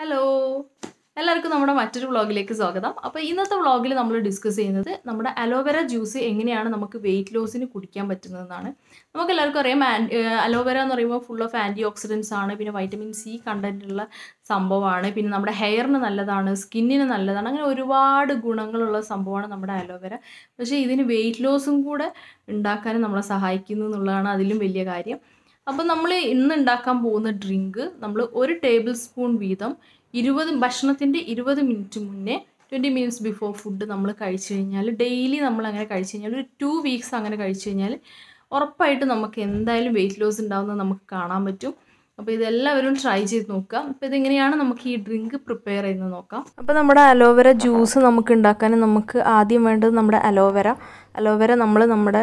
hello എല്ലാവർക്കും നമ്മുടെ മറ്റൊരു വ്ളോഗിലേക്ക് സ്വാഗതം അപ്പോൾ ഇന്നത്തെ വ്ളോഗിൽ നമ്മൾ ഡിസ്കസ് ചെയ്യുന്നത് നമ്മുടെ അലോവേര ജ്യൂസ് എങ്ങനെയാണ് നമുക്ക് വെയിറ്റ് ലോസിന് കുടിക്കാൻ പറ്റുന്നതെന്നാണ് നമുക്ക് എല്ലാവർക്കും അറിയാം അലോവേര എന്ന് പറയുമ്പോൾ ഫുൾ ഓഫ് ആൻറ്റി ഓക്സിഡൻസ് ആണ് പിന്നെ വൈറ്റമിൻ സി കണ്ടൻറ്റുള്ള സംഭവമാണ് പിന്നെ നമ്മുടെ ഹെയറിന് നല്ലതാണ് സ്കിന്നിന് നല്ലതാണ് അങ്ങനെ ഒരുപാട് ഗുണങ്ങളുള്ള സംഭവമാണ് നമ്മുടെ അലോവേര പക്ഷേ ഇതിന് വെയിറ്റ് ലോസും കൂടെ ഉണ്ടാക്കാനും നമ്മളെ സഹായിക്കുന്നു എന്നുള്ളതാണ് അതിലും വലിയ കാര്യം അപ്പോൾ നമ്മൾ ഇന്ന് ഉണ്ടാക്കാൻ പോകുന്ന ഡ്രിങ്ക് നമ്മൾ ഒരു ടേബിൾ സ്പൂൺ വീതം ഇരുപത് ഭക്ഷണത്തിൻ്റെ ഇരുപത് മിനിറ്റ് മുന്നേ ട്വൻറ്റി മിനിറ്റ്സ് ബിഫോർ ഫുഡ് നമ്മൾ കഴിച്ചു കഴിഞ്ഞാൽ ഡെയിലി നമ്മൾ അങ്ങനെ കഴിച്ചു കഴിഞ്ഞാൽ ഒരു ടു വീക്സ് അങ്ങനെ കഴിച്ചു കഴിഞ്ഞാൽ ഉറപ്പായിട്ട് നമുക്ക് എന്തായാലും വെയിറ്റ് ലോസ് ഉണ്ടാകുന്നത് നമുക്ക് കാണാൻ പറ്റും അപ്പോൾ ഇതെല്ലാവരും ട്രൈ ചെയ്ത് നോക്കുക അപ്പോൾ ഇതെങ്ങനെയാണ് നമുക്ക് ഈ ഡ്രിങ്ക് പ്രിപ്പയർ ചെയ്യുന്നത് നോക്കാം അപ്പോൾ നമ്മുടെ അലോവേര ജ്യൂസ് നമുക്ക് ഉണ്ടാക്കാൻ നമുക്ക് ആദ്യം വേണ്ടത് നമ്മുടെ അലോവേര അലോവേര നമ്മൾ നമ്മുടെ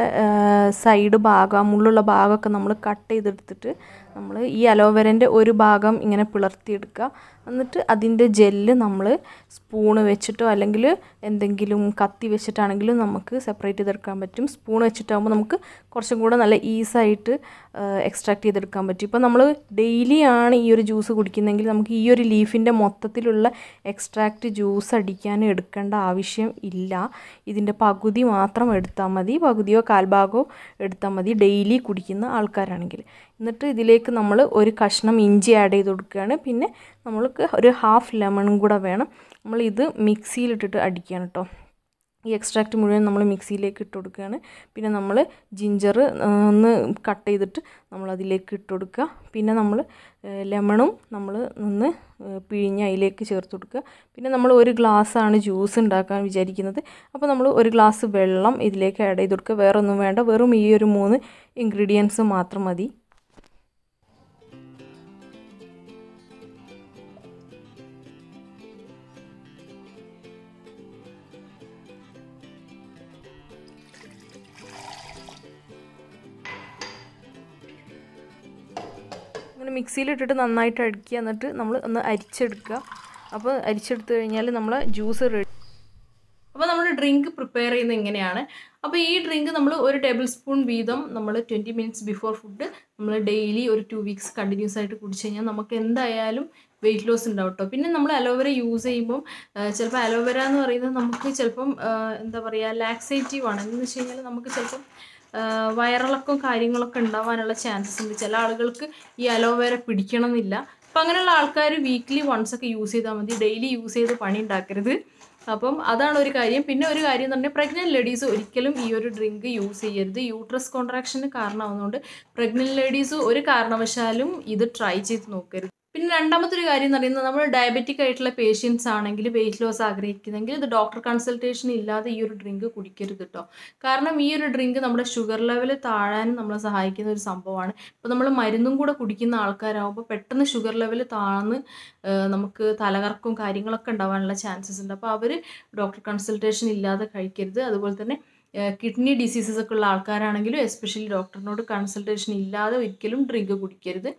സൈഡ് ഭാഗം മുള്ളുള്ള ഭാഗമൊക്കെ നമ്മൾ കട്ട് ചെയ്തെടുത്തിട്ട് നമ്മൾ ഈ അലോവേരൻ്റെ ഒരു ഭാഗം ഇങ്ങനെ പിളർത്തിയെടുക്കുക എന്നിട്ട് അതിൻ്റെ ജെല്ല് നമ്മൾ സ്പൂണ് വെച്ചിട്ടോ അല്ലെങ്കിൽ എന്തെങ്കിലും കത്തി വെച്ചിട്ടാണെങ്കിലും നമുക്ക് സെപ്പറേറ്റ് ചെയ്തെടുക്കാൻ പറ്റും സ്പൂൺ വെച്ചിട്ടാകുമ്പോൾ നമുക്ക് കുറച്ചും കൂടെ നല്ല ഈസായിട്ട് എക്സ്ട്രാക്ട് ചെയ്തെടുക്കാൻ പറ്റും ഇപ്പോൾ നമ്മൾ ഡെയിലി ആണ് ഈ ഒരു ജ്യൂസ് കുടിക്കുന്നതെങ്കിൽ നമുക്ക് ഈ ഒരു ലീഫിൻ്റെ മൊത്തത്തിലുള്ള എക്സ്ട്രാക്റ്റ് ജ്യൂസ് അടിക്കാനും എടുക്കേണ്ട ആവശ്യം ഇല്ല ഇതിൻ്റെ പകുതി മാത്രം എടുത്താൽ മതി പകുതിയോ കാൽഭാഗമോ എടുത്താൽ മതി ഡെയിലി കുടിക്കുന്ന ആൾക്കാരാണെങ്കിൽ എന്നിട്ട് ഇതിലേക്ക് ഇതിലേക്ക് നമ്മൾ ഒരു കഷ്ണം ഇഞ്ചി ആഡ് ചെയ്ത് കൊടുക്കുകയാണ് പിന്നെ നമ്മൾക്ക് ഒരു ഹാഫ് ലെമണും കൂടെ വേണം നമ്മൾ ഇത് മിക്സിയിലിട്ടിട്ട് അടിക്കുകയാണ് കേട്ടോ ഈ എക്സ്ട്രാക്റ്റ് മുഴുവൻ നമ്മൾ മിക്സിയിലേക്ക് ഇട്ട് കൊടുക്കുകയാണ് പിന്നെ നമ്മൾ ജിഞ്ചർ ഒന്ന് കട്ട് ചെയ്തിട്ട് നമ്മൾ അതിലേക്ക് ഇട്ട് കൊടുക്കുക പിന്നെ നമ്മൾ ലെമണും നമ്മൾ നിന്ന് പിഴിഞ്ഞ് അതിലേക്ക് ചേർത്ത് കൊടുക്കുക പിന്നെ നമ്മൾ ഒരു ഗ്ലാസ്സാണ് ജ്യൂസ് ഉണ്ടാക്കാൻ വിചാരിക്കുന്നത് അപ്പോൾ നമ്മൾ ഒരു ഗ്ലാസ് വെള്ളം ഇതിലേക്ക് ആഡ് ചെയ്ത് കൊടുക്കുക വേറൊന്നും വേണ്ട വെറും ഈ ഒരു മൂന്ന് ഇൻഗ്രീഡിയൻസ് മാത്രം മതി ഇങ്ങനെ ഇട്ടിട്ട് നന്നായിട്ട് അടുക്കി എന്നിട്ട് നമ്മൾ ഒന്ന് അരിച്ചെടുക്കുക അപ്പോൾ അരിച്ചെടുത്ത് കഴിഞ്ഞാൽ നമ്മൾ ജ്യൂസ് റെഡി അപ്പോൾ നമ്മൾ ഡ്രിങ്ക് പ്രിപ്പയർ ചെയ്യുന്നത് എങ്ങനെയാണ് അപ്പോൾ ഈ ഡ്രിങ്ക് നമ്മൾ ഒരു ടേബിൾ സ്പൂൺ വീതം നമ്മൾ ട്വൻറ്റി മിനിറ്റ്സ് ബിഫോർ ഫുഡ് നമ്മൾ ഡെയിലി ഒരു ടു വീക്സ് കണ്ടിന്യൂസ് ആയിട്ട് കുടിച്ചു കഴിഞ്ഞാൽ നമുക്ക് എന്തായാലും വെയിറ്റ് ലോസ് ഉണ്ടാവും കേട്ടോ പിന്നെ നമ്മൾ അലോവേര യൂസ് ചെയ്യുമ്പം ചിലപ്പോൾ അലോവേര എന്ന് പറയുന്നത് നമുക്ക് ചിലപ്പം എന്താ പറയുക ലാക്സേറ്റീവ് ആണ് എന്ന് വെച്ച് കഴിഞ്ഞാൽ നമുക്ക് ചിലപ്പം വയറിളക്കം കാര്യങ്ങളൊക്കെ ഉണ്ടാവാനുള്ള ചാൻസസ് ഉണ്ട് ചില ആളുകൾക്ക് ഈ അലോവേര എന്നില്ല അപ്പം അങ്ങനെയുള്ള ആൾക്കാർ വീക്ക്ലി വൺസ് ഒക്കെ യൂസ് ചെയ്താൽ മതി ഡെയിലി യൂസ് ചെയ്ത് പണി ഉണ്ടാക്കരുത് അപ്പം അതാണ് ഒരു കാര്യം പിന്നെ ഒരു കാര്യം എന്ന് പറഞ്ഞാൽ പ്രഗ്നൻറ്റ് ലേഡീസ് ഒരിക്കലും ഈ ഒരു ഡ്രിങ്ക് യൂസ് ചെയ്യരുത് യൂട്രസ് കോൺട്രാക്ഷന് കാരണമാവുന്നതുകൊണ്ട് പ്രഗ്നൻറ്റ് ലേഡീസ് ഒരു കാരണവശാലും ഇത് ട്രൈ ചെയ്ത് നോക്കരുത് പിന്നെ രണ്ടാമത്തെ ഒരു കാര്യം എന്ന് പറയുന്നത് നമ്മൾ ഡയബറ്റിക് ആയിട്ടുള്ള പേഷ്യൻസ് ആണെങ്കിൽ വെയിറ്റ് ലോസ് ആഗ്രഹിക്കുന്നെങ്കിൽ ഇത് ഡോക്ടർ കൺസൾട്ടേഷൻ ഇല്ലാതെ ഈ ഒരു ഡ്രിങ്ക് കുടിക്കരുത് കേട്ടോ കാരണം ഈ ഒരു ഡ്രിങ്ക് നമ്മുടെ ഷുഗർ ലെവൽ താഴാനും നമ്മളെ സഹായിക്കുന്ന ഒരു സംഭവമാണ് ഇപ്പോൾ നമ്മൾ മരുന്നും കൂടെ കുടിക്കുന്ന ആൾക്കാരാകുമ്പോൾ പെട്ടെന്ന് ഷുഗർ ലെവൽ താഴ്ന്ന് നമുക്ക് തലകറക്കും കാര്യങ്ങളൊക്കെ ഉണ്ടാവാനുള്ള ചാൻസസ് ഉണ്ട് അപ്പോൾ അവർ ഡോക്ടർ കൺസൾട്ടേഷൻ ഇല്ലാതെ കഴിക്കരുത് അതുപോലെ തന്നെ കിഡ്നി ഡിസീസസ് ഒക്കെ ഉള്ള ആൾക്കാരാണെങ്കിലും എസ്പെഷ്യലി ഡോക്ടറിനോട് കൺസൾട്ടേഷൻ ഇല്ലാതെ ഒരിക്കലും ഡ്രിങ്ക് കുടിക്കരുത്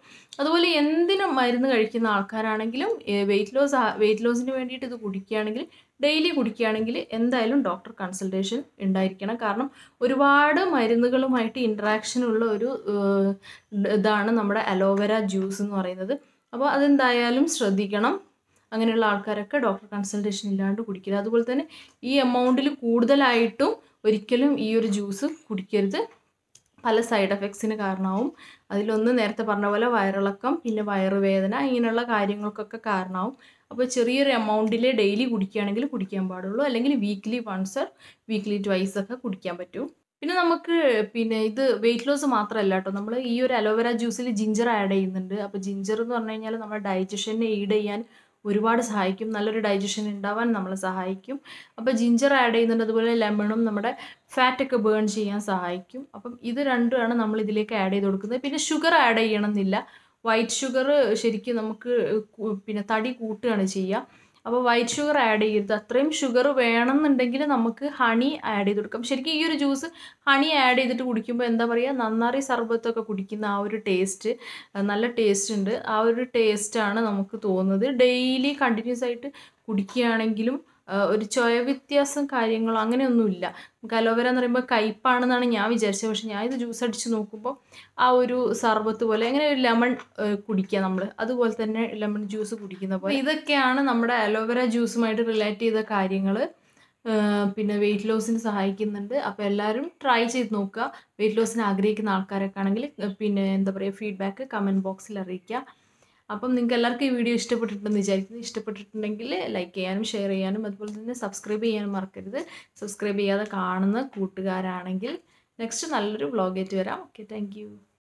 അതുപോലെ എന്തിനും മരുന്ന് കഴിക്കുന്ന ആൾക്കാരാണെങ്കിലും വെയിറ്റ് ലോസ് വെയിറ്റ് ലോസിന് വേണ്ടിയിട്ട് ഇത് കുടിക്കുകയാണെങ്കിൽ ഡെയിലി കുടിക്കുകയാണെങ്കിൽ എന്തായാലും ഡോക്ടർ കൺസൾട്ടേഷൻ ഉണ്ടായിരിക്കണം കാരണം ഒരുപാട് മരുന്നുകളുമായിട്ട് ഇൻട്രാക്ഷൻ ഉള്ള ഒരു ഇതാണ് നമ്മുടെ അലോവേര ജ്യൂസ് എന്ന് പറയുന്നത് അപ്പോൾ അതെന്തായാലും ശ്രദ്ധിക്കണം അങ്ങനെയുള്ള ആൾക്കാരൊക്കെ ഡോക്ടർ കൺസൾട്ടേഷൻ ഇല്ലാണ്ട് കുടിക്കരുത് അതുപോലെ തന്നെ ഈ എമൗണ്ടിൽ കൂടുതലായിട്ടും ഒരിക്കലും ഈ ഒരു ജ്യൂസ് കുടിക്കരുത് പല സൈഡ് എഫക്ട്സിന് കാരണമാവും അതിലൊന്ന് നേരത്തെ പറഞ്ഞ പോലെ വയറിളക്കം പിന്നെ വയറുവേദന ഇങ്ങനെയുള്ള കാര്യങ്ങൾക്കൊക്കെ കാരണമാവും അപ്പോൾ ചെറിയൊരു എമൗണ്ടിൽ ഡെയിലി കുടിക്കുകയാണെങ്കിൽ കുടിക്കാൻ പാടുള്ളൂ അല്ലെങ്കിൽ വീക്ക്ലി വൺസ് വീക്ക്ലി ട്വൈസ് ഒക്കെ കുടിക്കാൻ പറ്റൂ പിന്നെ നമുക്ക് പിന്നെ ഇത് വെയിറ്റ് ലോസ് മാത്രമല്ല കേട്ടോ നമ്മൾ ഈ ഒരു അലോവേര ജ്യൂസിൽ ജിഞ്ചർ ആഡ് ചെയ്യുന്നുണ്ട് അപ്പോൾ ജിഞ്ചർ എന്ന് പറഞ്ഞു കഴിഞ്ഞാൽ നമ്മുടെ ഡയജഷനെ എയ്ഡ് ചെയ്യാൻ ഒരുപാട് സഹായിക്കും നല്ലൊരു ഡൈജഷൻ ഉണ്ടാവാൻ നമ്മളെ സഹായിക്കും അപ്പോൾ ജിഞ്ചർ ആഡ് ചെയ്യുന്നുണ്ട് അതുപോലെ ലെമണും നമ്മുടെ ഫാറ്റൊക്കെ ബേൺ ചെയ്യാൻ സഹായിക്കും അപ്പം ഇത് രണ്ടുമാണ് നമ്മൾ ഇതിലേക്ക് ആഡ് ചെയ്ത് കൊടുക്കുന്നത് പിന്നെ ഷുഗർ ആഡ് ചെയ്യണമെന്നില്ല വൈറ്റ് ഷുഗർ ശരിക്കും നമുക്ക് പിന്നെ തടി കൂട്ടുകയാണ് ചെയ്യുക അപ്പോൾ വൈറ്റ് ഷുഗർ ആഡ് ചെയ്യരുത് അത്രയും ഷുഗർ വേണമെന്നുണ്ടെങ്കിൽ നമുക്ക് ഹണി ആഡ് ചെയ്ത് കൊടുക്കാം ശരിക്കും ഈ ഒരു ജ്യൂസ് ഹണി ആഡ് ചെയ്തിട്ട് കുടിക്കുമ്പോൾ എന്താ പറയുക നന്നാറി സർബത്തൊക്കെ കുടിക്കുന്ന ആ ഒരു ടേസ്റ്റ് നല്ല ടേസ്റ്റ് ഉണ്ട് ആ ഒരു ടേസ്റ്റാണ് നമുക്ക് തോന്നുന്നത് ഡെയിലി കണ്ടിന്യൂസ് ആയിട്ട് കുടിക്കുകയാണെങ്കിലും ഒരു ചുയ വ്യത്യാസം കാര്യങ്ങളോ അങ്ങനെയൊന്നുമില്ല നമുക്ക് അലോവേര എന്ന് പറയുമ്പോൾ കയ്പ്പാണെന്നാണ് ഞാൻ വിചാരിച്ചത് പക്ഷേ ഞാൻ ഇത് ജ്യൂസ് അടിച്ച് നോക്കുമ്പോൾ ആ ഒരു സർബത്ത് പോലെ അങ്ങനെ ഒരു ലെമൺ കുടിക്കുക നമ്മൾ അതുപോലെ തന്നെ ലെമൺ ജ്യൂസ് കുടിക്കുന്ന പോലെ ഇതൊക്കെയാണ് നമ്മുടെ അലോവേര ജ്യൂസുമായിട്ട് റിലേറ്റ് ചെയ്ത കാര്യങ്ങൾ പിന്നെ വെയിറ്റ് ലോസിന് സഹായിക്കുന്നുണ്ട് അപ്പോൾ എല്ലാവരും ട്രൈ ചെയ്ത് നോക്കുക വെയിറ്റ് ലോസിന് ആഗ്രഹിക്കുന്ന ആൾക്കാരൊക്കെ ആണെങ്കിൽ പിന്നെ എന്താ പറയുക ഫീഡ്ബാക്ക് കമൻറ്റ് ബോക്സിൽ അറിയിക്കുക അപ്പം നിങ്ങൾക്ക് എല്ലാവർക്കും ഈ വീഡിയോ ഇഷ്ടപ്പെട്ടിട്ടുണ്ടെന്ന് വിചാരിക്കുന്നു ഇഷ്ടപ്പെട്ടിട്ടുണ്ടെങ്കിൽ ലൈക്ക് ചെയ്യാനും ഷെയർ ചെയ്യാനും അതുപോലെ തന്നെ സബ്സ്ക്രൈബ് ചെയ്യാനും മറക്കരുത് സബ്സ്ക്രൈബ് ചെയ്യാതെ കാണുന്ന കൂട്ടുകാരാണെങ്കിൽ നെക്സ്റ്റ് നല്ലൊരു വ്ലോഗേറ്റ് വരാം ഓക്കെ താങ്ക്